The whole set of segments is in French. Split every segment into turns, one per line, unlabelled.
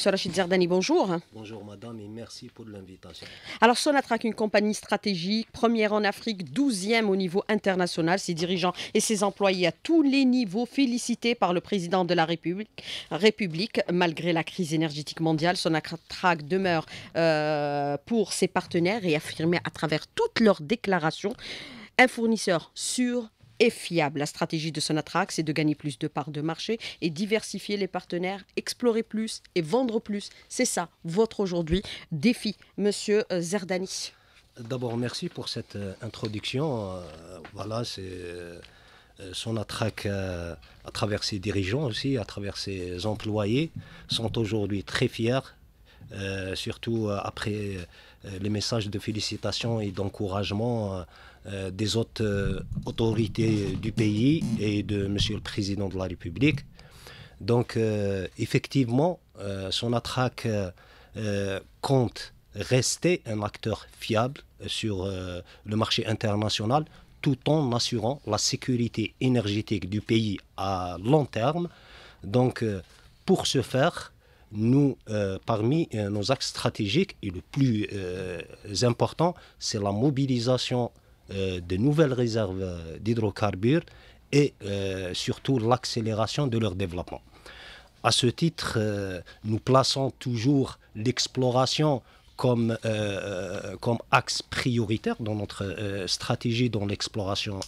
Monsieur Rachid Zardani, bonjour.
Bonjour madame et merci pour l'invitation.
Alors Sonatrach, une compagnie stratégique, première en Afrique, douzième au niveau international. Ses dirigeants et ses employés à tous les niveaux félicités par le président de la République. République malgré la crise énergétique mondiale, Sonatrach demeure euh, pour ses partenaires et affirmé à travers toutes leurs déclarations un fournisseur sûr, fiable. La stratégie de Sonatrach, c'est de gagner plus de parts de marché et diversifier les partenaires, explorer plus et vendre plus. C'est ça, votre aujourd'hui défi, monsieur euh, Zerdani.
D'abord, merci pour cette euh, introduction. Euh, voilà, c'est son à, travers ses dirigeants aussi, à travers ses employés, sont aujourd'hui très fiers, surtout après les messages de félicitations et d'encouragement. Euh, des autres euh, autorités du pays et de Monsieur le Président de la République. Donc, euh, effectivement, son attraque compte rester un acteur fiable sur le marché international tout en assurant la sécurité énergétique du pays à long terme. Donc, pour ce faire, nous, parmi nos axes stratégiques, et le plus important, c'est la mobilisation euh, de nouvelles réserves euh, d'hydrocarbures et euh, surtout l'accélération de leur développement. À ce titre, nous plaçons toujours l'exploration comme, comme axe prioritaire dans notre stratégie dans l'exploration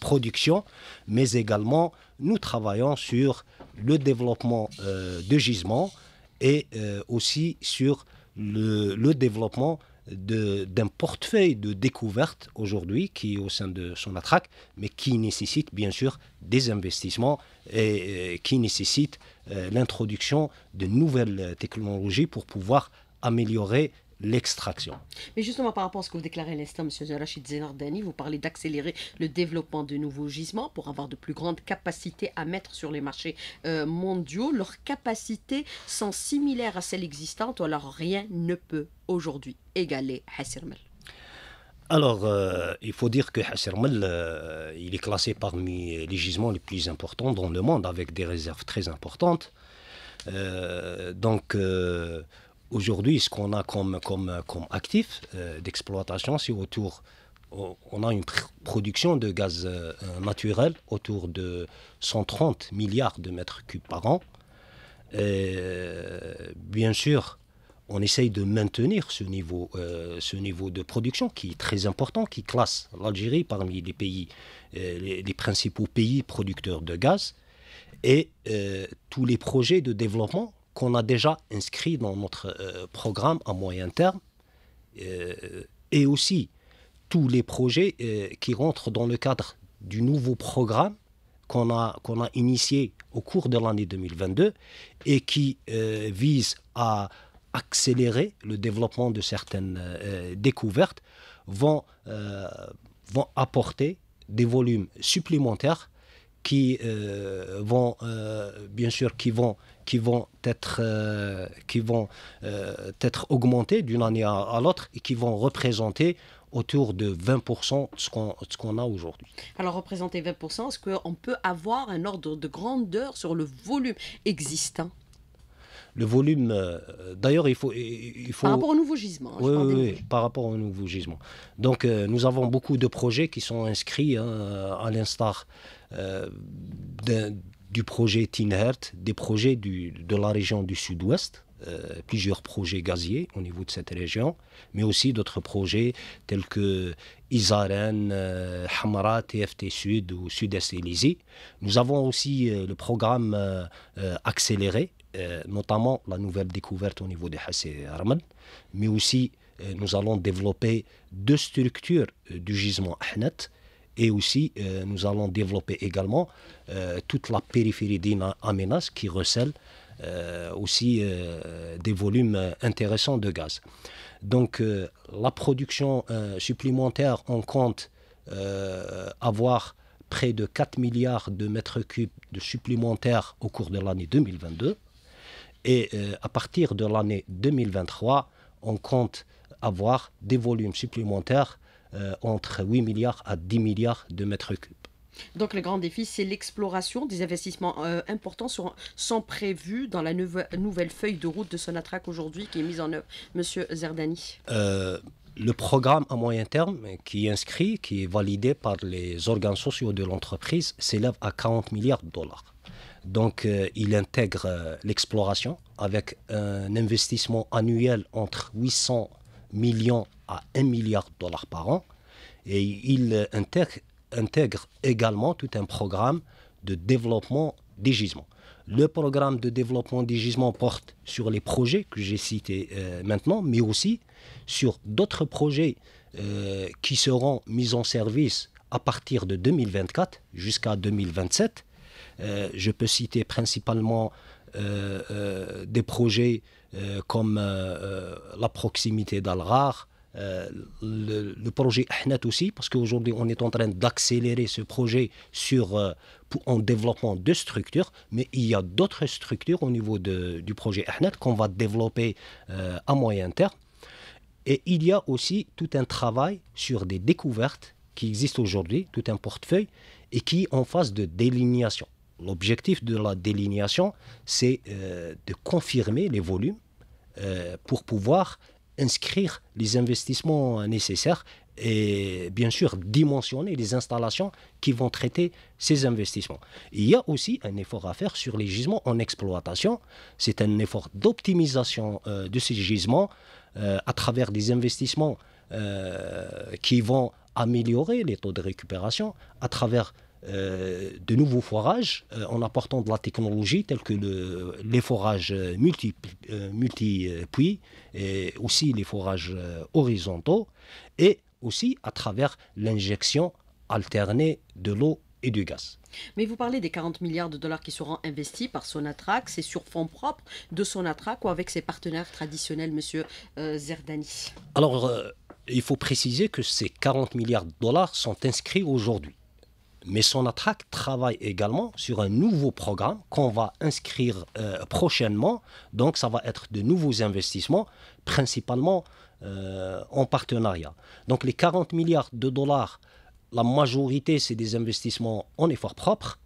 production, mais également nous travaillons sur le développement de gisements et aussi sur le, le développement d'un portefeuille de découvertes aujourd'hui qui est au sein de son attraque, mais qui nécessite bien sûr des investissements et, qui nécessite euh, l'introduction de nouvelles technologies pour pouvoir améliorer l'extraction.
Mais justement, par rapport à ce que vous déclarez à l'instant, M. Zarachid Zenardani, vous parlez d'accélérer le développement de nouveaux gisements pour avoir de plus grandes capacités à mettre sur les marchés euh, mondiaux. Leurs capacités sont similaires à celles existantes, alors rien ne peut aujourd'hui égaler Hassirmel.
Alors, euh, il faut dire que Hassermel, euh, il est classé parmi les gisements les plus importants dans le monde, avec des réserves très importantes. donc, aujourd'hui, ce qu'on a comme, comme, comme actif euh, d'exploitation, c'est autour. On a une production de gaz euh, naturel autour de 130 milliards de mètres cubes par an. Euh, bien sûr, on essaye de maintenir ce niveau, ce niveau de production qui est très important, qui classe l'Algérie parmi les pays, les, principaux pays producteurs de gaz. Et tous les projets de développement qu'on a déjà inscrit dans notre euh, programme à moyen terme euh, et aussi tous les projets euh, qui rentrent dans le cadre du nouveau programme qu'on a, qu'on a initié au cours de l'année 2022 et qui vise à accélérer le développement de certaines découvertes vont, vont apporter des volumes supplémentaires qui vont bien sûr qui vont qui vont être, euh, qui vont, euh, être augmentés d'une année à, l'autre et qui vont représenter autour de 20% de ce qu'on a aujourd'hui.
Alors, représenter 20%, est-ce qu'on peut avoir un ordre de grandeur sur le volume existant
le volume, euh, d'ailleurs, il faut, il faut... Par rapport au nouveau gisement. Hein, oui, oui, oui, par rapport au nouveau gisement. Donc, nous avons beaucoup de projets qui sont inscrits, hein, à l'instar du projet Tinhert, des projets du, de la région du sud-ouest, euh, plusieurs projets gaziers au niveau de cette région, mais aussi d'autres projets tels que Isaren, euh, Hamara, TFT Sud ou Sud-Est Élysée. Nous avons aussi euh, le programme accéléré, notamment la nouvelle découverte au niveau de Hassé Arman, mais aussi nous allons développer deux structures du gisement Ahnet et aussi, euh, nous allons développer également euh, toute la périphérie d'Amenas qui recèle euh, aussi des volumes intéressants de gaz. Donc, la production supplémentaire, on compte avoir près de 4 milliards de mètres cubes de supplémentaires au cours de l'année 2022. Et à partir de l'année 2023, on compte avoir des volumes supplémentaires euh, entre 8 milliards à 10 milliards de mètres cubes.
Donc le grand défi, c'est l'exploration des investissements euh, importants sur, sont prévus dans la nouvelle feuille de route de Sonatrach aujourd'hui qui est mise en œuvre. Monsieur Zerdani.
Euh, le programme à moyen terme qui est inscrit, qui est validé par les organes sociaux de l'entreprise, s'élève à 40 milliards de dollars. Donc il intègre l'exploration avec un investissement annuel entre 800 millions à 1 milliard de dollars par an. Et il intègre, également tout un programme de développement des gisements. Le programme de développement des gisements porte sur les projets que j'ai cités euh, maintenant, mais aussi sur d'autres projets euh, qui seront mis en service à partir de 2024 jusqu'à 2027. Euh, je peux citer principalement des projets comme la proximité d'Alrar, euh, le, projet Ahnat aussi, parce qu'aujourd'hui, on est en train d'accélérer ce projet sur, euh, pour, en développement de structures, mais il y a d'autres structures au niveau de, du projet Ahnat qu'on va développer euh, à moyen terme. Et il y a aussi tout un travail sur des découvertes qui existent aujourd'hui, tout un portefeuille, et qui est en phase de délignation. L'objectif de la délignation, c'est de confirmer les volumes pour pouvoir inscrire les investissements nécessaires et bien sûr dimensionner les installations qui vont traiter ces investissements. Il y a aussi un effort à faire sur les gisements en exploitation. C'est un effort d'optimisation euh, de ces gisements euh, à travers des investissements euh, qui vont améliorer les taux de récupération, à travers euh, de nouveaux forages euh, en apportant de la technologie telle que les forages euh, multi-puits et aussi les forages horizontaux et aussi à travers l'injection alternée de l'eau et du gaz.
Mais vous parlez des 40 milliards de dollars qui seront investis par Sonatrach, c'est sur fonds propres de Sonatrach ou avec ses partenaires traditionnels, Monsieur Zerdani
Alors, il faut préciser que ces 40 milliards de dollars sont inscrits aujourd'hui. Mais attracte travaille également sur un nouveau programme qu'on va inscrire euh, prochainement. Donc, ça va être de nouveaux investissements, principalement euh, en partenariat. Donc, les 40 milliards de dollars, la majorité, c'est des investissements en effort propre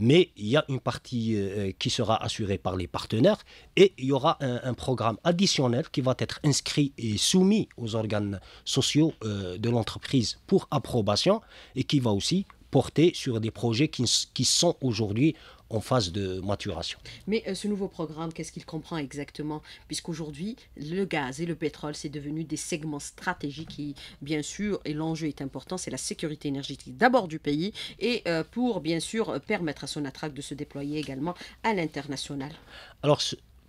mais il y a une partie euh, qui sera assurée par les partenaires et il y aura un, programme additionnel qui va être inscrit et soumis aux organes sociaux de l'entreprise pour approbation et qui va aussi porté sur des projets qui, qui sont aujourd'hui en phase de maturation.
Mais euh, ce nouveau programme, qu'est-ce qu'il comprend exactement Puisqu'aujourd'hui, le gaz et le pétrole, c'est devenu des segments stratégiques qui bien sûr, et l'enjeu est important, c'est la sécurité énergétique d'abord du pays et euh, pour bien sûr euh, permettre à son attracte de se déployer également à l'international.
Alors,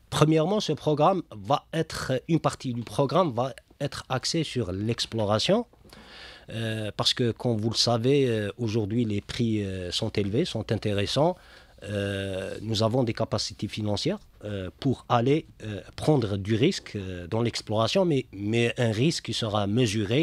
premièrement, ce programme va être, une partie du programme va être axée sur l'exploration, euh, parce que, comme vous le savez, euh, aujourd'hui, les prix euh, sont élevés, sont intéressants. nous avons des capacités financières pour aller prendre du risque dans l'exploration, mais, un risque qui sera mesuré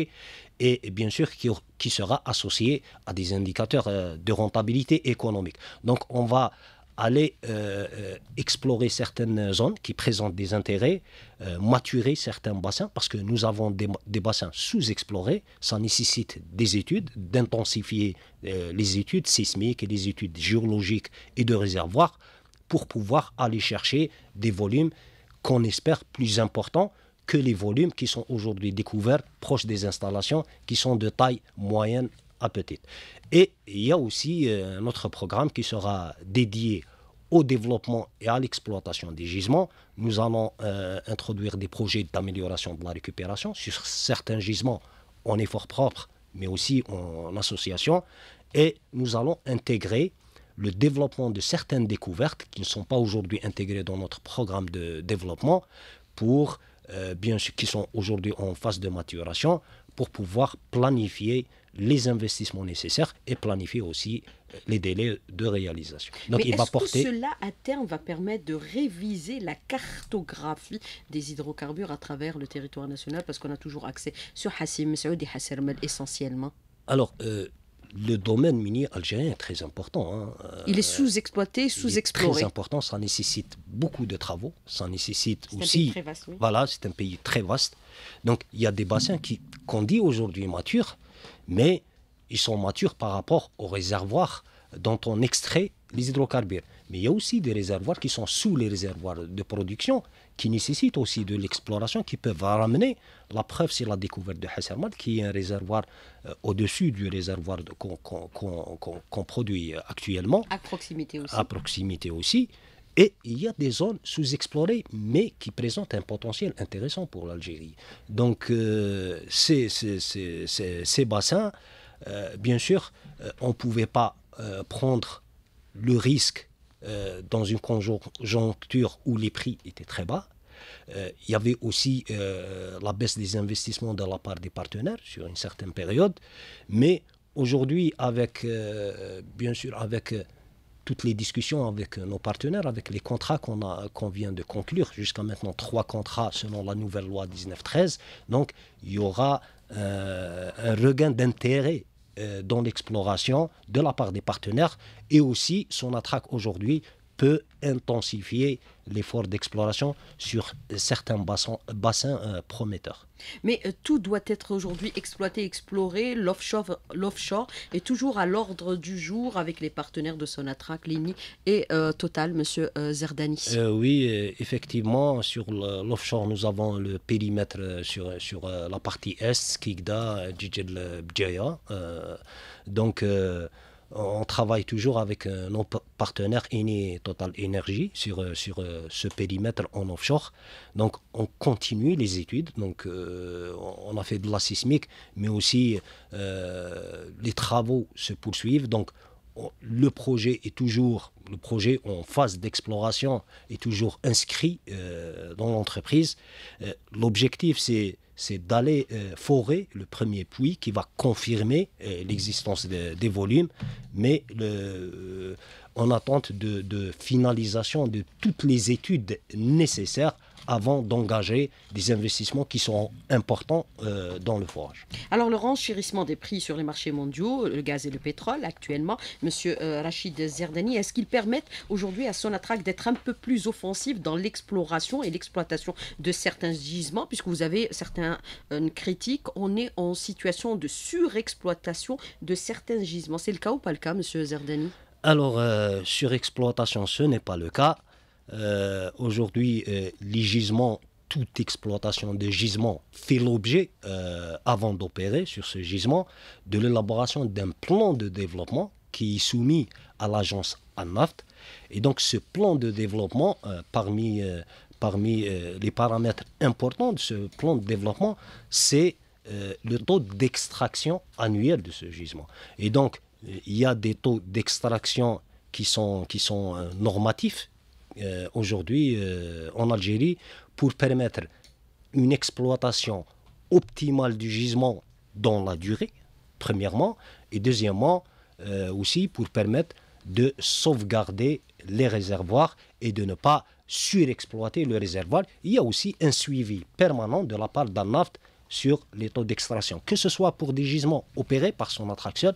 et, bien sûr qui, qui, sera associé à des indicateurs de rentabilité économique. Donc on va aller euh, explorer certaines zones qui présentent des intérêts, euh, maturer certains bassins, parce que nous avons des, bassins sous-explorés. Ça nécessite des études, d'intensifier euh, les études sismiques et les études géologiques et de réservoirs pour pouvoir aller chercher des volumes qu'on espère plus importants que les volumes qui sont aujourd'hui découverts proches des installations qui sont de taille moyenne à petite. Et il y a aussi un notre programme qui sera dédié au développement et à l'exploitation des gisements. Nous allons euh, introduire des projets d'amélioration de la récupération sur certains gisements en effort propre, mais aussi en, association. Et nous allons intégrer le développement de certaines découvertes qui ne sont pas aujourd'hui intégrées dans notre programme de développement, pour, euh, bien sûr, qui sont aujourd'hui en phase de maturation, pour pouvoir planifier les investissements nécessaires et planifier aussi euh, les délais de réalisation. Donc, il va porter. Que cela
à terme va permettre de réviser la cartographie des hydrocarbures à travers le territoire national parce qu'on a toujours accès sur Hassim Saoud et Hassermel essentiellement.
Alors. Euh, le domaine minier algérien est très important. Hein, euh, il est
sous-exploité, sous-exploré. Très
important, ça nécessite beaucoup de travaux, ça nécessite aussi. Voilà, c'est un pays très vaste. Donc il y a des bassins qui qu'on dit aujourd'hui matures, mais ils sont matures par rapport aux réservoirs dont on extrait les hydrocarbures. Mais il y a aussi des réservoirs qui sont sous les réservoirs de production, qui nécessitent aussi de l'exploration, qui peuvent ramener. La preuve, sur la découverte de Hassermad, qui est un réservoir euh, au-dessus du réservoir qu'on produit actuellement. À proximité aussi. Et il y a des zones sous-explorées, mais qui présentent un potentiel intéressant pour l'Algérie. Donc euh, ces, bassins, euh, bien sûr, euh, on ne pouvait pas prendre le risque dans une conjoncture où les prix étaient très bas. il y avait aussi la baisse des investissements de la part des partenaires sur une certaine période. Mais aujourd'hui, avec, bien sûr, avec toutes les discussions avec euh, nos partenaires, avec les contrats qu'on vient de conclure. Jusqu'à maintenant, trois contrats selon la nouvelle loi 1913. Donc, il y aura euh, un regain d'intérêt euh, dans l'exploration de la part des partenaires et aussi son attraque aujourd'hui peut intensifier l'effort d'exploration sur certains bassins, euh, prometteurs.
Mais euh, tout doit être aujourd'hui exploité, exploré. L'offshore est toujours à l'ordre du jour avec les partenaires de Sonatra, Lini et euh, Total, Monsieur Zerdani.
oui, effectivement, sur l'offshore, nous avons le périmètre sur, sur la partie est, Kigda, Djidjel donc, on travaille toujours avec euh, nos partenaires Eni Total Energy sur, euh, sur euh, ce périmètre en offshore. Donc on continue les études. Donc on a fait de la sismique, mais aussi les travaux se poursuivent. Donc le projet est toujours le projet en phase d'exploration est toujours inscrit dans l'entreprise. L'objectif c'est c'est d'aller euh, forer le premier puits qui va confirmer euh, l'existence des volumes, mais euh, en attente de, de, finalisation de toutes les études nécessaires avant d'engager des investissements qui sont importants euh, dans le forage.
Alors le renchérissement des prix sur les marchés mondiaux, euh, le gaz et le pétrole actuellement, Monsieur euh, Rachid Zerdani, est-ce qu'ils permettent aujourd'hui à Sonatrach d'être un peu plus offensif dans l'exploration et l'exploitation de certains gisements, puisque vous avez certaines critiques, on est en situation de surexploitation de certains gisements. C'est le cas ou pas le cas, Monsieur Zerdani
alors, surexploitation, ce n'est pas le cas. Euh, aujourd'hui, euh, les gisements, toute exploitation de gisements fait l'objet, euh, avant d'opérer sur ce gisement, de l'élaboration d'un plan de développement qui est soumis à l'agence ANAFT. Et donc ce plan de développement, parmi, parmi les paramètres importants de ce plan de développement, c'est le taux d'extraction annuel de ce gisement. Et donc, il y a des taux d'extraction qui sont, qui sont normatifs, euh, aujourd'hui euh, en Algérie pour permettre une exploitation optimale du gisement dans la durée, premièrement, et deuxièmement, euh, aussi pour permettre de sauvegarder les réservoirs et de ne pas surexploiter le réservoir. Il y a aussi un suivi permanent de la part d'Annaft sur les taux d'extraction, que ce soit pour des gisements opérés par son attraction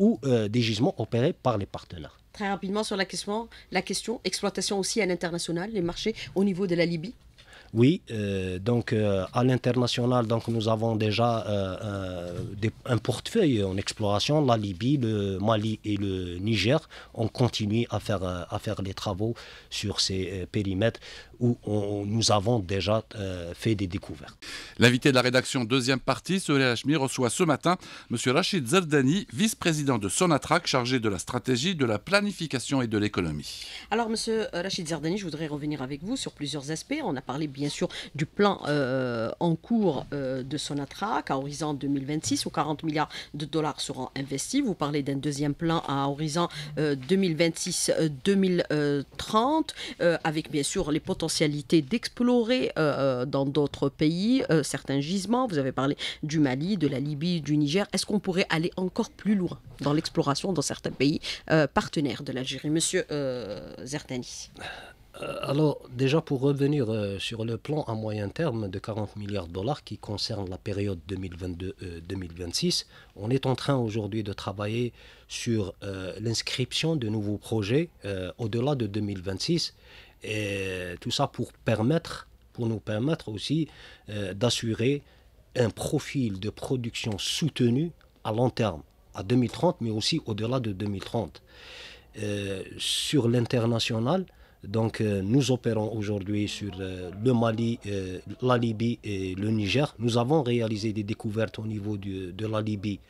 ou des gisements opérés par les partenaires
très rapidement sur la question, la question exploitation aussi à l'international, les marchés au niveau de la Libye.
Oui, euh, donc euh, à l'international, donc nous avons déjà euh, un portefeuille en exploration, la Libye, le Mali et le Niger. ont continué à faire, à faire les travaux sur ces périmètres où nous avons déjà fait des découvertes. L'invité de la rédaction deuxième partie, Soleil Hachmi, reçoit ce matin
M. Rachid Zardani, vice-président de Sonatrac, chargé de la stratégie, de la planification et de l'économie. Alors M. Rachid Zardani, je voudrais revenir avec vous sur plusieurs aspects. On a parlé bien sûr du plan euh, en cours euh, de Sonatrach à horizon 2026 où 40 milliards de dollars seront investis. Vous parlez d'un deuxième plan à horizon 2026-2030 euh, avec bien sûr les potentialités d'explorer dans d'autres pays certains gisements. Vous avez parlé du Mali, de la Libye, du Niger. Est-ce qu'on pourrait aller encore plus loin dans l'exploration dans certains pays partenaires de l'Algérie Monsieur Zertani.
Euh, alors déjà pour revenir euh, sur le plan à moyen terme de 40 milliards de dollars qui concerne la période 2022-2026, euh, on est en train aujourd'hui de travailler sur l'inscription de nouveaux projets au-delà de 2026 et tout ça pour permettre, pour nous permettre aussi d'assurer un profil de production soutenu à long terme, à 2030 mais aussi au-delà de 2030. sur l'international, donc euh, nous opérons aujourd'hui sur euh, le Mali, euh, la Libye et le Niger. Nous avons réalisé des découvertes au niveau de la Libye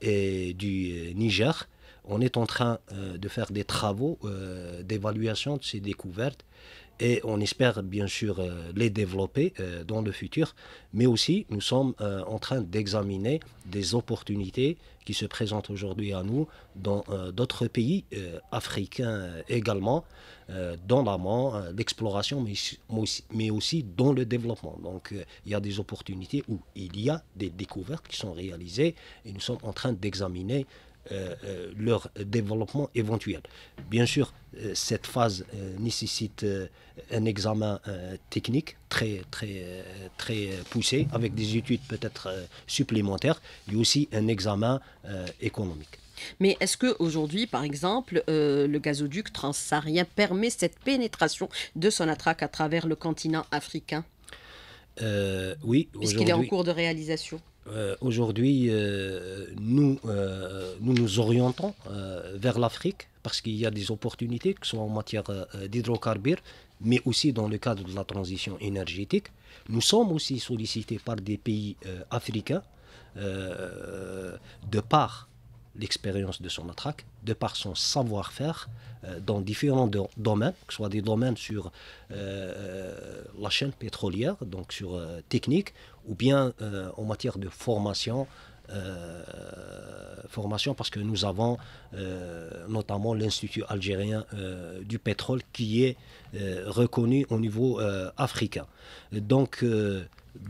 et du Niger. On est en train de faire des travaux d'évaluation de ces découvertes et on espère bien sûr euh, les développer euh, dans le futur, mais aussi nous sommes euh, en train d'examiner des opportunités qui se présentent aujourd'hui à nous dans d'autres pays africains également, dans l'amont, l'exploration, mais, aussi dans le développement. Donc il y a des opportunités où il y a des découvertes qui sont réalisées et nous sommes en train d'examiner euh, euh, leur développement éventuel. Bien sûr, euh, cette phase nécessite un examen technique très, très, très poussé, avec des études peut-être supplémentaires, et aussi un examen économique.
Mais est-ce que aujourd'hui, par exemple, le gazoduc transsaharien permet cette pénétration de son attraque à travers le continent africain
euh, Oui, qu'il est en cours
de réalisation.
Euh, aujourd'hui, euh, euh, nous, nous orientons vers l'Afrique parce qu'il y a des opportunités, que ce soit en matière d'hydrocarbures, mais aussi dans le cadre de la transition énergétique. Nous sommes aussi sollicités par des pays africains de part l'expérience de son matraque, de par son savoir-faire euh, dans différents domaines, que ce soit des domaines sur euh, euh, la chaîne pétrolière, donc sur technique, ou bien en matière de formation. formation parce que nous avons notamment l'Institut algérien du pétrole qui est reconnu au niveau africain. Donc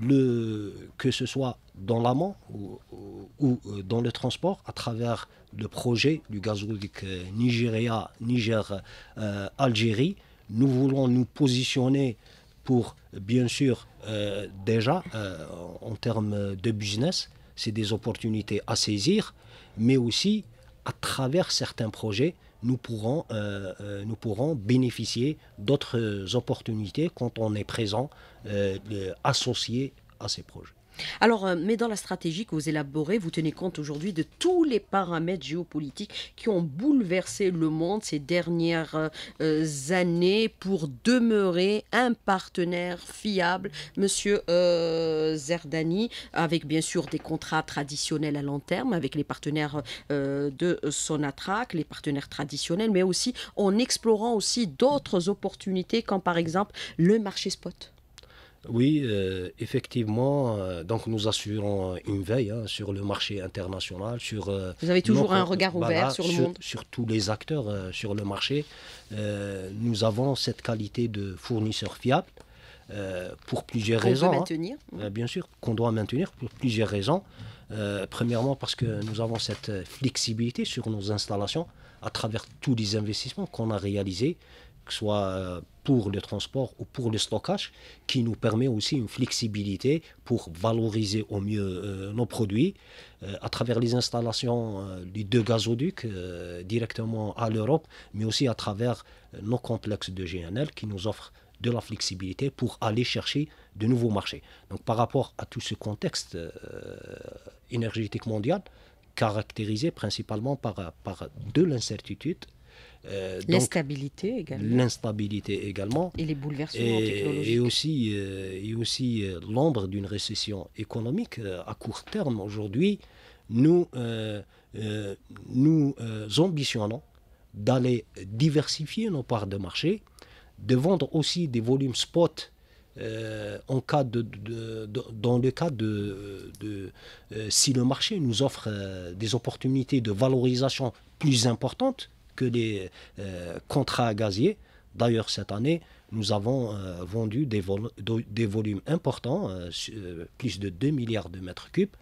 le, que ce soit dans l'amont ou, euh, dans le transport, à travers le projet du gazoduc euh, Nigeria, Niger-Algérie, euh, nous voulons nous positionner pour, bien sûr, déjà, en termes de business, c'est des opportunités à saisir, mais aussi à travers certains projets nous pourrons, euh, euh, nous pourrons bénéficier d'autres opportunités quand on est présent, euh, associé à ces projets.
Alors, euh, mais dans la stratégie que vous élaborez, vous tenez compte aujourd'hui de tous les paramètres géopolitiques qui ont bouleversé le monde ces dernières euh, années pour demeurer un partenaire fiable, Monsieur euh, Zerdani, avec bien sûr des contrats traditionnels à long terme avec les partenaires de Sonatrach, les partenaires traditionnels, mais aussi en explorant aussi d'autres opportunités, comme par exemple le marché spot.
Oui, euh, effectivement. Euh, donc nous assurons une veille hein, sur le marché international, sur. Euh, Vous avez toujours un regard ouvert sur le monde. Sur tous les acteurs sur le marché. nous avons cette qualité de fournisseur fiable pour plusieurs raisons. Qu'on hein. maintenir. bien sûr, qu'on doit maintenir pour plusieurs raisons. premièrement, parce que nous avons cette flexibilité sur nos installations à travers tous les investissements qu'on a réalisés soit euh, pour le transport ou pour le stockage, qui nous permet aussi une flexibilité pour valoriser au mieux euh, nos produits euh, à travers les installations du gazoducs directement à l'Europe, mais aussi à travers nos complexes de GNL qui nous offrent de la flexibilité pour aller chercher de nouveaux marchés. Donc par rapport à tout ce contexte énergétique mondial, caractérisé principalement par, par de l'incertitude euh,
l'instabilité également.
L'instabilité également. Et les
bouleversements technologiques. Et
aussi, euh, aussi euh, l'ombre d'une récession économique à court terme. Aujourd'hui, nous, nous ambitionnons d'aller diversifier nos parts de marché, de vendre aussi des volumes spot en cas de, dans le cas de, si le marché nous offre des opportunités de valorisation plus importantes, que des euh, contrats gaziers. D'ailleurs, cette année, nous avons euh, vendu des, des, volumes importants, euh, plus de 2 milliards de mètres cubes,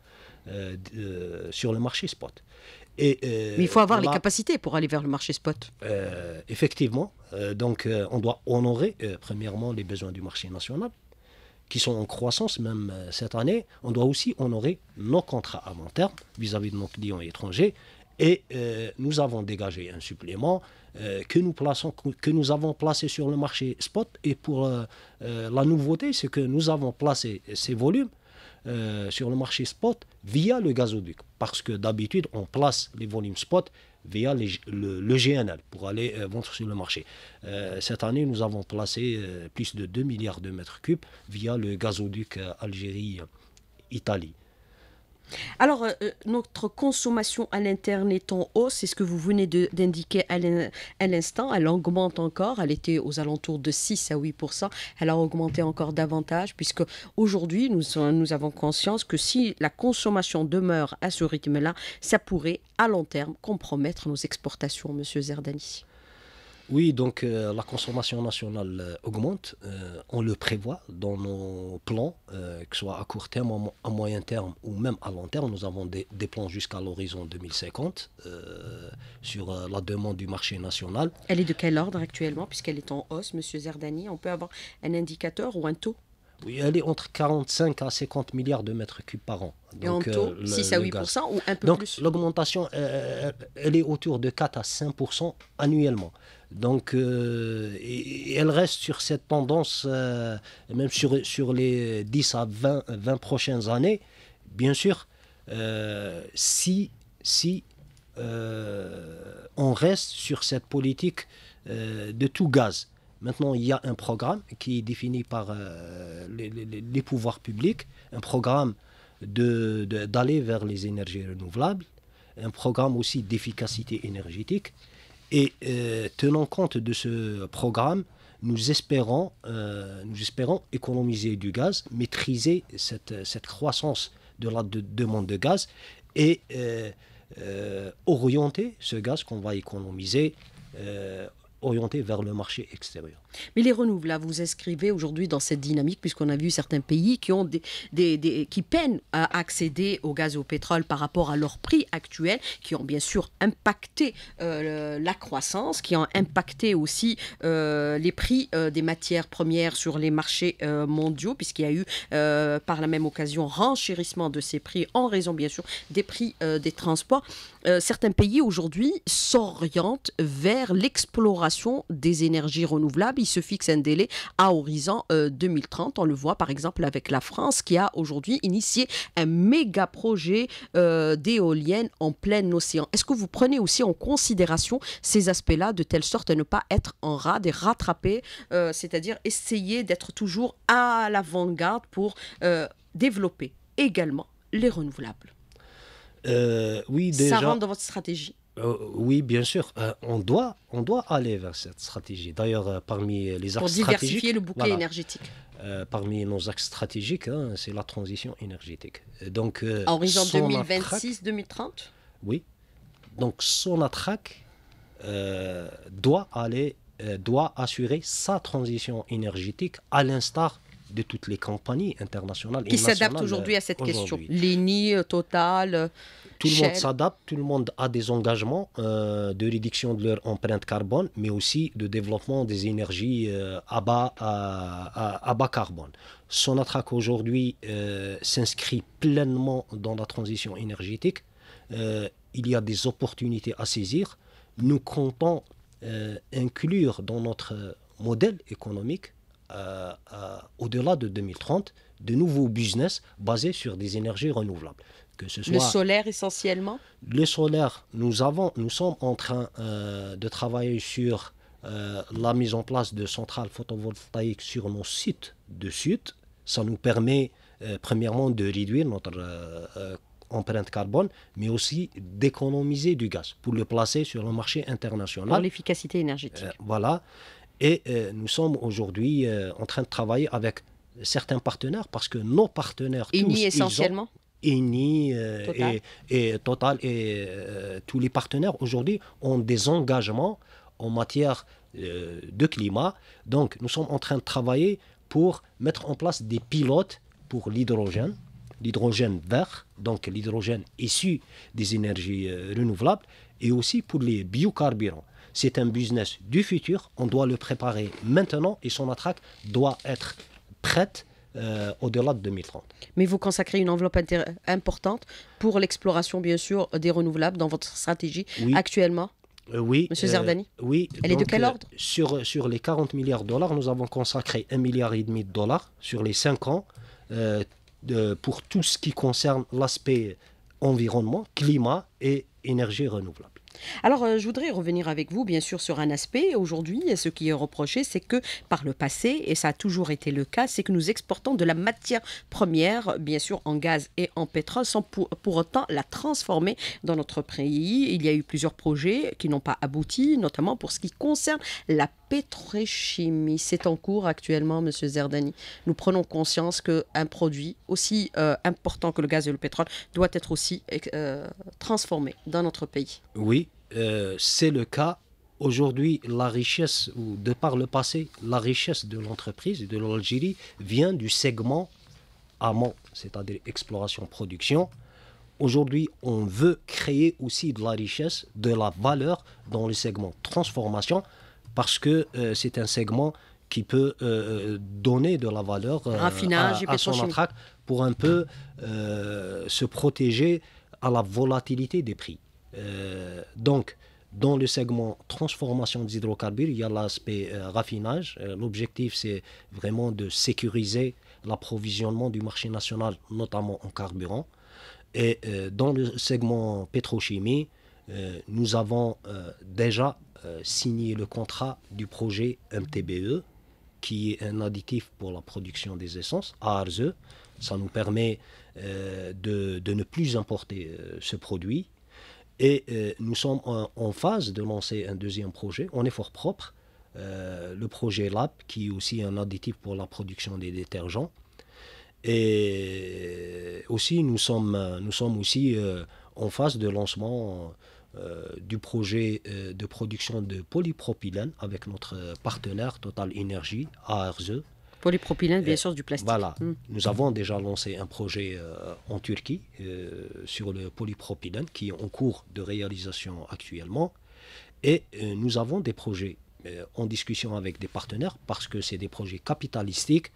sur le marché spot. Et, Mais il faut avoir les capacités pour aller vers le marché spot. effectivement. donc, on doit honorer, premièrement, les besoins du marché national, qui sont en croissance même cette année. On doit aussi honorer nos contrats à long terme vis à -vis de nos clients étrangers et euh, nous avons dégagé un supplément euh, que, nous plaçons, que nous avons placé sur le marché spot. Et pour euh, la nouveauté, c'est que nous avons placé ces volumes sur le marché spot via le gazoduc. Parce que d'habitude, on place les volumes spot via le, le, GNL pour aller vendre sur le marché. cette année, nous avons placé plus de 2 milliards de mètres cubes via le gazoduc Algérie-Italie.
Alors, euh, euh, notre consommation à l'interne est en hausse, c'est ce que vous venez d'indiquer à l'instant. Elle augmente encore. Elle était aux alentours de 6 à 8 Elle a augmenté encore davantage, puisque aujourd'hui, nous, nous avons conscience que si la consommation demeure à ce rythme-là, ça pourrait, à long terme, compromettre nos exportations, Monsieur Zerdani.
Oui, donc euh, la consommation nationale euh, augmente. Euh, on le prévoit dans nos plans, que ce soit à court terme, à, moyen terme ou même à long terme. Nous avons des, plans jusqu'à l'horizon 2050 sur la demande du marché national.
Elle est de quel ordre actuellement, puisqu'elle est en hausse, Monsieur Zerdani On peut avoir un indicateur ou un taux
oui, elle est entre 45 à 50 milliards de mètres cubes par an. Donc, et en taux, 6 à 8 ou un peu plus L'augmentation, elle est autour de 4 à 5 annuellement. Donc, euh, elle reste sur cette tendance, euh, même sur, les 10 à 20, prochaines années, bien sûr, euh, si, on reste sur cette politique de tout gaz. Maintenant, il y a un programme qui est défini par les, pouvoirs publics, un programme d'aller vers les énergies renouvelables, un programme aussi d'efficacité énergétique. Et euh, tenant compte de ce programme, nous espérons, euh, nous espérons économiser du gaz, maîtriser cette, croissance de la demande de gaz et euh, orienter ce gaz qu'on va économiser, orienter vers le marché extérieur. Mais les renouvelables, vous inscrivez aujourd'hui dans cette dynamique, puisqu'on a vu certains pays
qui, ont des, qui peinent à accéder au gaz et au pétrole par rapport à leurs prix actuels, qui ont bien sûr impacté euh, la croissance, qui ont impacté aussi euh, les prix euh, des matières premières sur les marchés mondiaux, puisqu'il y a eu par la même occasion renchérissement de ces prix en raison bien sûr des prix des transports. certains pays aujourd'hui s'orientent vers l'exploration des énergies renouvelables se fixe un délai à horizon 2030. Euh, On le voit par exemple avec la France qui a aujourd'hui initié un méga projet euh, d'éoliennes en plein océan. Est-ce que vous prenez aussi en considération ces aspects-là de telle sorte à ne pas être en rade et rattraper, euh, c'est-à-dire essayer d'être toujours à l'avant-garde pour développer également les renouvelables
oui, Ça rentre dans
votre stratégie
euh, oui, bien sûr. Euh, on, doit, on doit aller vers cette stratégie. D'ailleurs, euh, parmi les axes Pour diversifier le bouquet énergétique. parmi nos axes stratégiques, hein, c'est la transition énergétique. Donc, horizon 2026-2030 Oui. Donc, son attraque doit, aller, doit assurer sa transition énergétique à l'instar de toutes les compagnies internationales qui s'adaptent aujourd'hui à cette question. L'ENI, Total, tout le monde s'adapte, tout le monde a des engagements euh, de réduction de leur empreinte carbone, mais aussi de développement des énergies euh, à, bas, à, bas carbone. Son aujourd'hui euh, s'inscrit pleinement dans la transition énergétique. il y a des opportunités à saisir. Nous comptons inclure dans notre modèle économique au-delà de 2030 de nouveaux business basés sur des énergies renouvelables. Le solaire
essentiellement
Le solaire, nous, avons, nous sommes en train euh, de travailler sur euh, la mise en place de centrales photovoltaïques sur nos sites de sud. Ça nous permet euh, premièrement de réduire notre empreinte carbone, mais aussi d'économiser du gaz pour le placer sur le marché international. Pour l'efficacité énergétique. voilà. Et nous sommes aujourd'hui en train de travailler avec certains partenaires parce que nos partenaires... Unis essentiellement Eni euh, et, Total et euh, tous les partenaires aujourd'hui ont des engagements en matière euh, de climat. Donc nous sommes en train de travailler pour mettre en place des pilotes pour l'hydrogène, l'hydrogène vert, donc l'hydrogène issu des énergies renouvelables, et aussi pour les biocarburants. C'est un business du futur, on doit le préparer maintenant et son attraque doit être prête euh, au-delà de 2030.
Mais vous consacrez une enveloppe importante pour l'exploration, bien sûr, des
renouvelables dans votre stratégie actuellement euh, oui. Monsieur euh, Zardani. Oui. Elle est de quel ordre sur, sur les 40 milliards de dollars, nous avons consacré 1,5 milliard et demi de dollars sur les 5 ans pour tout ce qui concerne l'aspect environnement, climat et énergie renouvelable.
Alors, euh, je voudrais revenir avec vous, bien sûr, sur un aspect. Aujourd'hui, ce qui est reproché, c'est que par le passé, et ça a toujours été le cas, c'est que nous exportons de la matière première, bien sûr, en gaz et en pétrole, sans pour, pour autant la transformer dans notre pays. Il y a eu plusieurs projets qui n'ont pas abouti, notamment pour ce qui concerne la pétrochimie. C'est en cours actuellement, M. Zerdani. Nous prenons conscience qu'un produit aussi euh, important que le gaz et le pétrole doit être aussi euh, transformé
dans notre pays. Oui, euh, c'est le cas. Aujourd'hui, la richesse, ou de par le passé, la richesse de l'entreprise et de l'Algérie vient du segment amont, c'est-à-dire exploration-production. Aujourd'hui, on veut créer aussi de la richesse, de la valeur dans le segment transformation parce que euh, c'est un segment qui peut euh, euh, donner de la valeur Raffinage, à, son attraque pour un peu se protéger à la volatilité des prix. donc, dans le segment transformation des hydrocarbures, il y a l'aspect raffinage. L'objectif, c'est vraiment de sécuriser l'approvisionnement du marché national, notamment en carburant. Et dans le segment pétrochimie, nous avons déjà euh, signer le contrat du projet MTBE, qui est un additif pour la production des essences, ARZE. Ça nous permet euh, de, ne plus importer euh, ce produit. Et nous sommes en, phase de lancer un deuxième projet en effort propre, le projet LAP, qui est aussi un additif pour la production des détergents. Et aussi, nous sommes, nous sommes aussi en phase de lancement euh, du projet euh, de production de polypropylène avec notre partenaire Total Energy, ARZE. Polypropylène, bien sûr, du plastique. Voilà. Hmm. Nous avons déjà lancé un projet euh, en Turquie sur le polypropylène qui est en cours de réalisation actuellement. Et nous avons des projets en discussion avec des partenaires parce que c'est des projets capitalistiques.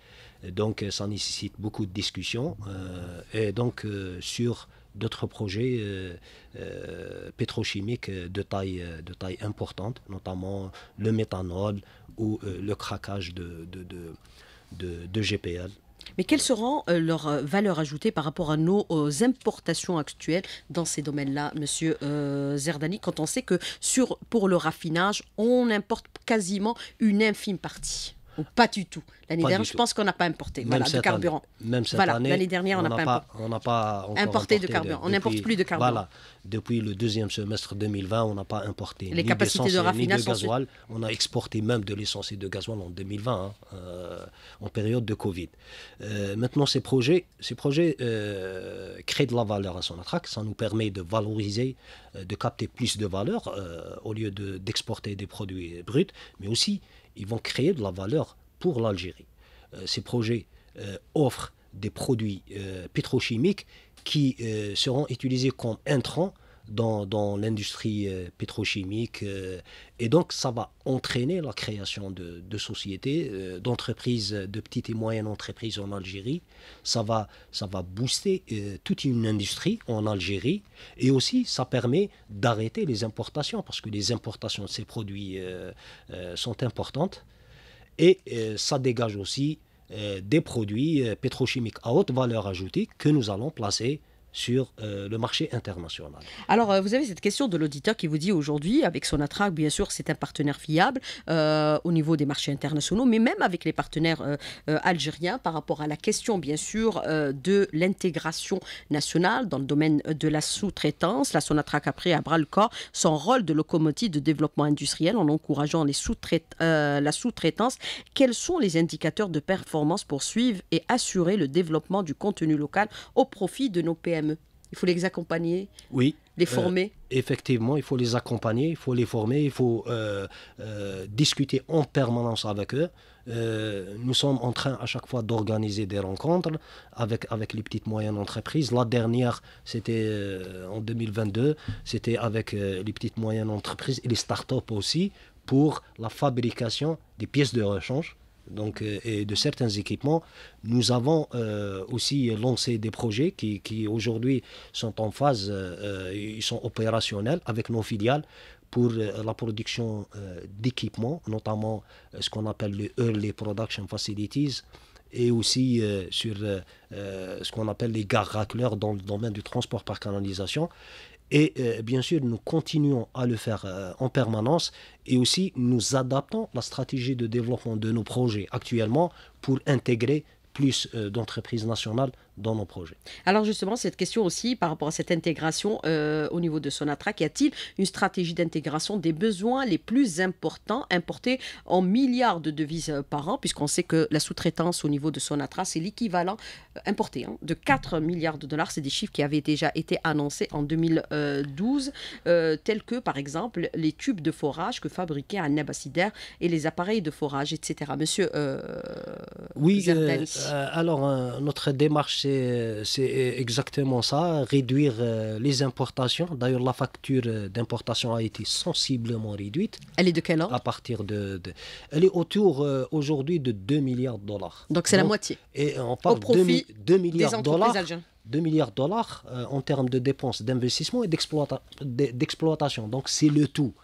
Donc, ça nécessite beaucoup de discussions. et donc, sur d'autres projets euh, euh, pétrochimiques de taille, euh, de taille importante, notamment le méthanol ou le craquage de, de, GPL.
Mais quelles seront leurs valeur ajoutées par rapport à nos importations actuelles dans ces domaines-là, Monsieur Zerdani, quand on sait que sur, pour le raffinage, on importe quasiment une infime partie pas du tout. L'année dernière, je pense qu'on n'a pas importé de carburant. même cette l'année dernière, on n'a pas,
importé, de carburant. on n'importe plus de carburant. Voilà, depuis le deuxième semestre 2020, on n'a pas importé ni de de gasoil. On a exporté même de l'essence et de gasoil en 2020, hein, euh, en période de Covid. Euh, maintenant, ces projets, ces projets euh, créent de la valeur à son attraque. Ça nous permet de valoriser, de capter plus de valeur au lieu d'exporter des produits bruts, mais aussi ils vont créer de la valeur pour l'Algérie. Euh, ces projets euh, offrent des produits euh, pétrochimiques qui seront utilisés comme intrants dans, l'industrie euh, pétrochimique. Euh, et donc, ça va entraîner la création de, de sociétés, euh, d'entreprises, de petites et moyennes entreprises en Algérie. Ça va, ça va booster toute une industrie en Algérie. Et aussi, ça permet d'arrêter les importations, parce que les importations de ces produits sont importantes. Et ça dégage aussi des produits pétrochimiques à haute valeur ajoutée que nous allons placer sur euh, le marché international.
Alors, euh, vous avez cette question de l'auditeur qui vous dit aujourd'hui, avec Sonatrach, bien sûr, c'est un partenaire fiable euh, au niveau des marchés internationaux, mais même avec les partenaires algériens par rapport à la question, bien sûr, de l'intégration nationale dans le domaine de la sous-traitance. La Sonatrach a pris à bras le corps son rôle de locomotive de développement industriel en encourageant les sous la sous-traitance. Quels sont les indicateurs de performance pour suivre et assurer le développement du contenu local au profit de nos PME il faut les accompagner.
Les euh, former. effectivement, il faut les accompagner, il faut les former, il faut euh, euh, discuter en permanence avec eux. nous sommes en train à chaque fois d'organiser des rencontres avec, avec les petites moyennes entreprises. La dernière, c'était en 2022, c'était avec les petites moyennes entreprises et les start-up aussi pour la fabrication des pièces de rechange donc, euh, et de certains équipements. Nous avons euh, aussi lancé des projets qui, aujourd'hui sont en phase, euh, ils sont opérationnels avec nos filiales pour la production d'équipements, notamment ce qu'on appelle les Early Production Facilities et aussi sur ce qu'on appelle les gares racleurs dans le domaine du transport par canalisation. Et euh, bien sûr, nous continuons à le faire euh, en permanence et aussi nous adaptons la stratégie de développement de nos projets actuellement pour intégrer plus euh, d'entreprises nationales dans nos projets.
Alors justement, cette question aussi par rapport à cette intégration euh, au niveau de Sonatra, y a-t-il une stratégie d'intégration des besoins les plus importants importés en milliards de devises euh, par an, puisqu'on sait que la sous-traitance au niveau de Sonatra, c'est l'équivalent euh, importé hein, de 4 milliards de dollars. C'est des chiffres qui avaient déjà été annoncés en 2012, tels que par exemple les tubes de forage que fabriquait un ambassadeur et les appareils de forage, etc. Monsieur. Euh,
oui, alors notre démarche, c'est exactement ça, réduire euh, les importations. D'ailleurs, la facture euh, d'importation a été sensiblement réduite. Elle est de quel ordre À partir de, Elle est autour euh, aujourd'hui de 2 milliards de dollars. Donc c'est la moitié. Et on parle de 2, milliards de dollars. 2 milliards de dollars en termes de dépenses d'investissement et d'exploitation. Donc c'est le tout.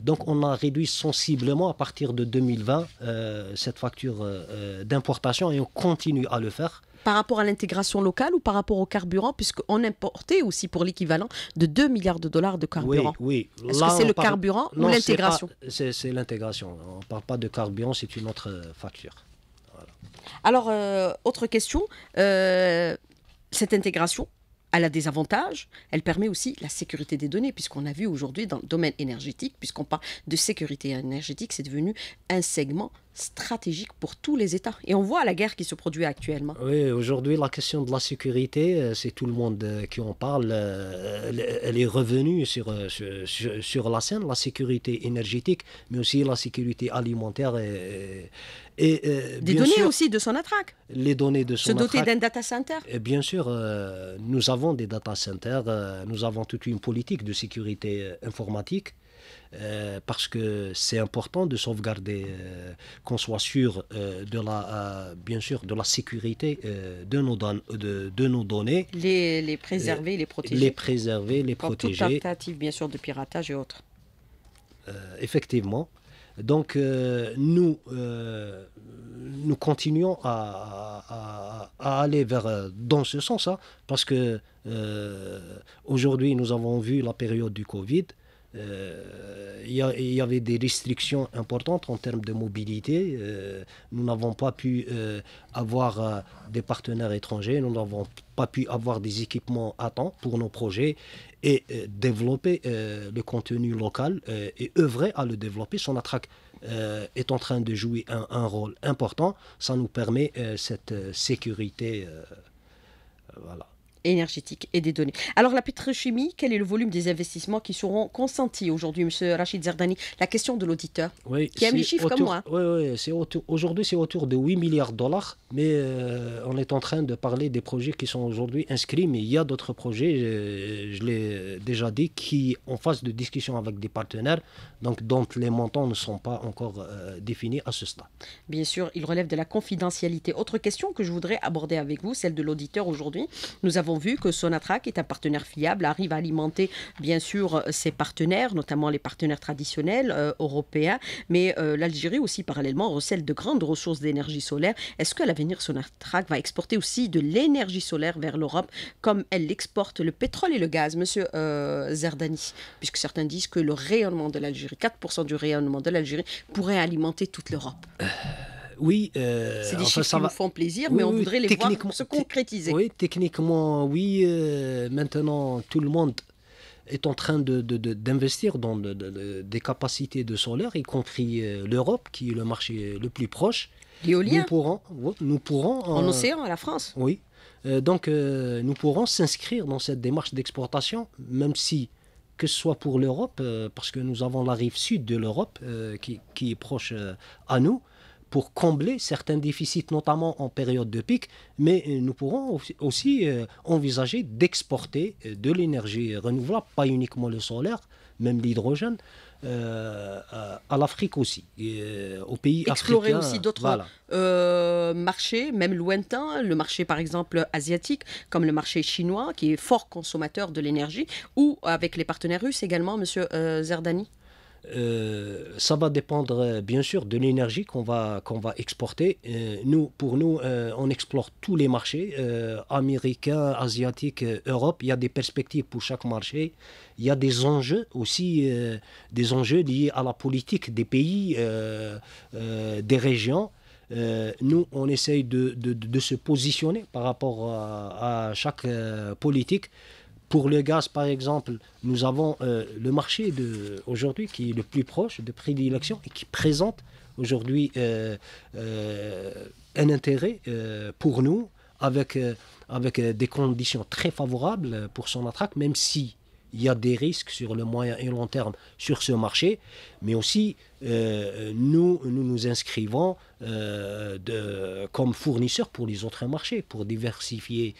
Donc on a réduit sensiblement à partir de 2020 euh, cette facture euh, euh, d'importation et on continue à le faire.
Par rapport à l'intégration locale ou par rapport au carburant, puisqu'on importait aussi pour l'équivalent de 2 milliards de dollars
de carburant. Oui, oui. Est-ce que c'est le carburant ou l'intégration C'est l'intégration. On ne parle pas de carburant, c'est une autre facture.
Alors, autre question cette intégration, elle a des avantages, elle permet aussi la sécurité des données, puisqu'on a vu aujourd'hui dans le domaine énergétique, puisqu'on parle de sécurité énergétique, c'est devenu un segment stratégique pour tous les États. Et on voit la guerre qui se produit actuellement.
Oui, aujourd'hui, la question de la sécurité, euh, c'est tout le monde euh, qui en parle. Euh, elle est revenue sur, sur, la scène, la sécurité énergétique, mais aussi la sécurité alimentaire. Et, et, Des données aussi
de son attraque.
Les données de son Se doter d'un
data center.
Et bien sûr, nous avons des data centers, nous avons toute une politique de sécurité informatique. Euh, parce que c'est important de sauvegarder, euh, qu'on soit sûr euh, de la, bien sûr, de la sécurité de, nos données.
Les, préserver, les protéger. Les
préserver, les protéger protéger. Toute
tentative, bien sûr, de piratage et autres.
effectivement. Donc, nous, nous continuons à, aller vers, dans ce sens-là, hein, parce que aujourd'hui, nous avons vu la période du Covid. Euh, il y, avait des restrictions importantes en termes de mobilité. Euh, nous n'avons pas pu euh, avoir des partenaires étrangers, nous n'avons pas pu avoir des équipements à temps pour nos projets et développer le contenu local et œuvrer à le développer. Son attract est en train de jouer un, un, rôle important. Ça nous permet cette sécurité. voilà énergétique et des données. Alors la pétrochimie, quel est le volume des investissements
qui seront consentis aujourd'hui, monsieur Rachid Zerdani La question de l'auditeur, oui, qui aime les chiffres comme moi.
Oui, hein. oui, aujourd'hui c'est autour de 8 milliards de dollars, mais euh, on est en train de parler des projets qui sont aujourd'hui inscrits, mais il y a d'autres projets, euh, je, l'ai déjà dit, qui en phase de discussion avec des partenaires, donc dont les montants ne sont pas encore euh, définis à ce stade.
Bien sûr, il relève de la confidentialité. Autre question que je voudrais aborder avec vous, celle de l'auditeur aujourd'hui. Nous avons vu que Sonatrach est un partenaire fiable, arrive à alimenter bien sûr euh, ses partenaires, notamment les partenaires traditionnels euh, européens, mais euh, l'Algérie aussi parallèlement recèle de grandes ressources d'énergie solaire. Est-ce qu'à l'avenir Sonatrach va exporter aussi de l'énergie solaire vers l'Europe comme elle exporte le pétrole et le gaz, Monsieur Zerdani Puisque certains disent que le rayonnement de l'Algérie, 4% du rayonnement de l'Algérie, pourrait alimenter toute l'Europe
oui. Euh, va... nous font plaisir, mais on voudrait les voir se concrétiser. Oui, techniquement, oui. Euh, maintenant, tout le monde est en train d'investir dans des capacités de solaire, y compris euh, l'Europe, qui est le marché le plus proche. L'éolien. Nous pourrons, nous pourrons euh, en océan à la France. Oui. donc, nous pourrons s'inscrire dans cette démarche d'exportation, même si que ce soit pour l'Europe, parce que nous avons la rive sud de l'Europe qui, est proche à nous, pour combler certains déficits, notamment en période de pic, mais euh, nous pourrons aussi euh, envisager d'exporter euh, de l'énergie renouvelable, pas uniquement le solaire, même l'hydrogène, à l'Afrique aussi, aux pays africains. Explorer aussi d'autres
marchés, même lointains, le marché par exemple asiatique, comme le marché chinois, qui est fort consommateur de l'énergie, ou avec les partenaires russes également, Monsieur Zerdani
euh, ça va dépendre euh, bien sûr de l'énergie qu'on va, qu'on va exporter. Euh, nous, pour nous, on explore tous les marchés, américains, asiatiques, Europe. Il y a des perspectives pour chaque marché. Il y a des enjeux aussi, des enjeux liés à la politique des pays, des régions. nous, on essaye de, de, se positionner par rapport à, chaque politique. Pour le gaz, par exemple, nous avons euh, le marché aujourd'hui qui est le plus proche de prédilection et qui présente aujourd'hui euh, euh, un intérêt pour nous avec, avec des conditions très favorables pour son attraque, même si il y a des risques sur le moyen et long terme sur ce marché, mais aussi nous, nous inscrivons comme fournisseurs pour les autres marchés, pour diversifier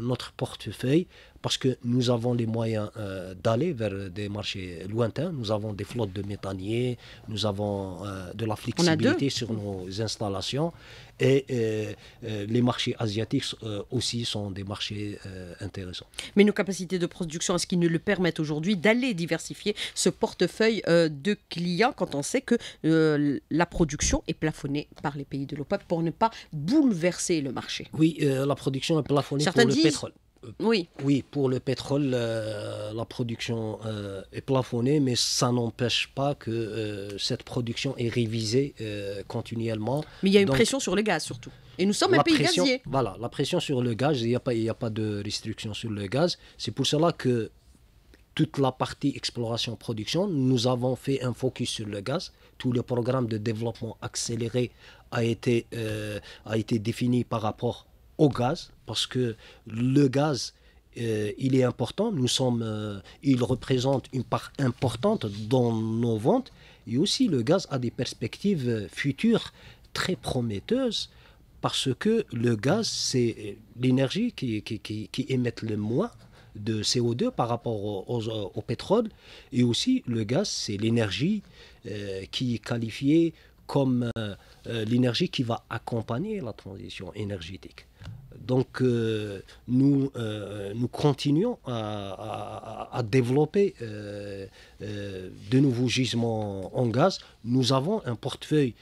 notre portefeuille parce que nous avons les moyens euh, d'aller vers des marchés lointains. Nous avons des flottes de méthaniers, nous avons euh, de la flexibilité sur mm. nos installations. Et euh, les marchés asiatiques aussi sont des marchés intéressants. Mais nos capacités de production, est-ce qu'ils nous le permettent aujourd'hui
d'aller diversifier ce portefeuille de clients quand on sait que la production est plafonnée par les pays de l'OPEP pour ne pas bouleverser le marché
Oui, la production est plafonnée pour le pétrole. Oui. Oui, pour le pétrole, euh, la production euh, est plafonnée, mais ça n'empêche pas que euh, cette production est révisée continuellement. Mais il y a une pression
sur le gaz surtout. Et nous sommes un pays gazier.
Voilà, la pression sur le gaz, il n'y a, pas, y a pas de restriction sur le gaz. C'est pour cela que toute la partie exploration-production, nous avons fait un focus sur le gaz. Tout le programme de développement accéléré a été, a été défini par rapport au gaz, parce que le gaz, euh, il est important. Nous sommes, euh, il représente une part importante dans nos ventes. Et aussi, le gaz a des perspectives euh, futures très prometteuses parce que le gaz, c'est l'énergie qui, qui, qui, émet le moins de CO2 par rapport au, pétrole. Et aussi, le gaz, c'est l'énergie qui est qualifiée comme l'énergie qui va accompagner la transition énergétique. Donc, euh, euh, nous, continuons à, développer euh, de nouveaux gisements en gaz. Nous avons un portefeuille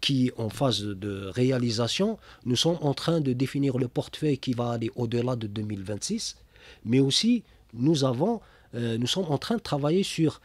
qui est en phase de réalisation. Nous sommes en train de définir le portefeuille qui va aller au-delà de 2026, mais aussi nous, sommes en train de travailler sur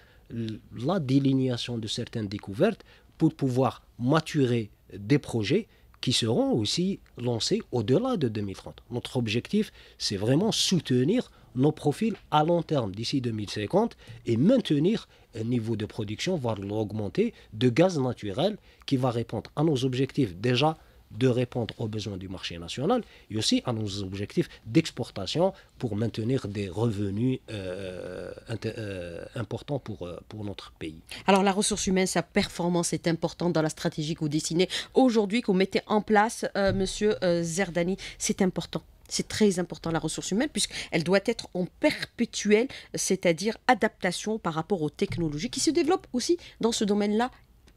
la délignation de certaines découvertes pour pouvoir maturer des projets qui seront aussi lancés au-delà de 2030. Notre objectif, c'est vraiment soutenir nos profils à long terme d'ici 2050 et maintenir un niveau de production, voire l'augmenter, de gaz naturel qui va répondre à nos objectifs déjà de répondre aux besoins du marché national et aussi à nos objectifs d'exportation pour maintenir des revenus euh, euh, euh, importants pour, pour notre pays.
Alors la ressource humaine, sa performance est importante dans la stratégie que vous dessinez aujourd'hui, que vous mettez en place, Monsieur Zerdani. C'est important. C'est très important la ressource humaine puisqu'elle doit être en perpétuel, c'est-à-dire adaptation par rapport aux technologies qui se développent aussi dans ce domaine-là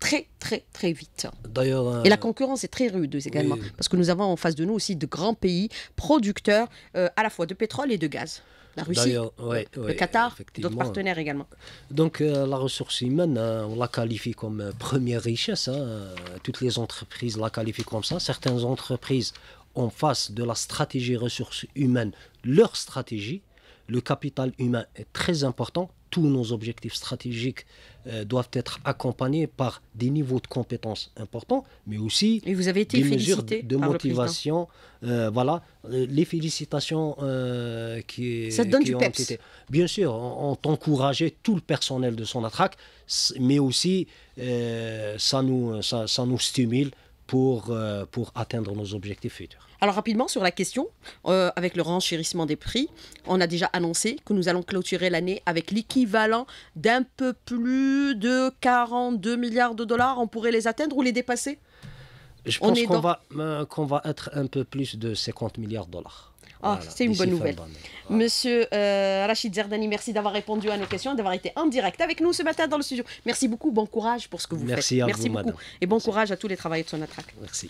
très, très, très vite. D'ailleurs, euh, Et la concurrence est très rude également, parce que nous avons en face de nous aussi de grands pays producteurs euh, à la fois de pétrole et de gaz. La Russie, le Qatar, d'autres partenaires également.
Donc euh, la ressource humaine, hein, on la qualifie comme première richesse. Hein, toutes les entreprises la qualifient comme ça. Certaines entreprises ont face de la stratégie ressources humaines, leur stratégie, le capital humain est très important, tous nos objectifs stratégiques euh, doivent être accompagnés par des niveaux de compétences importants, mais aussi des mesures de motivation. Euh, voilà, euh, les félicitations qui, ont Bien sûr, encouragé tout le personnel de son attraque, mais aussi ça, nous, ça nous stimule pour, pour atteindre nos objectifs futurs.
Alors rapidement sur la question, euh, avec le renchérissement des prix, on a déjà annoncé que nous allons clôturer l'année avec l'équivalent d'un peu plus de 42 milliards de dollars. On pourrait les atteindre ou les dépasser
Je pense euh, qu'on va, être un peu plus de 50 milliards de dollars. Ah, c'est une bonne nouvelle.
Monsieur euh, Rachid Zerdani, merci d'avoir répondu à nos questions, d'avoir été en direct avec nous ce matin dans le studio. Merci beaucoup, bon courage pour ce que vous faites. merci à vous, beaucoup. Et bon
courage à tous les travailleurs de Sonatrac. Merci.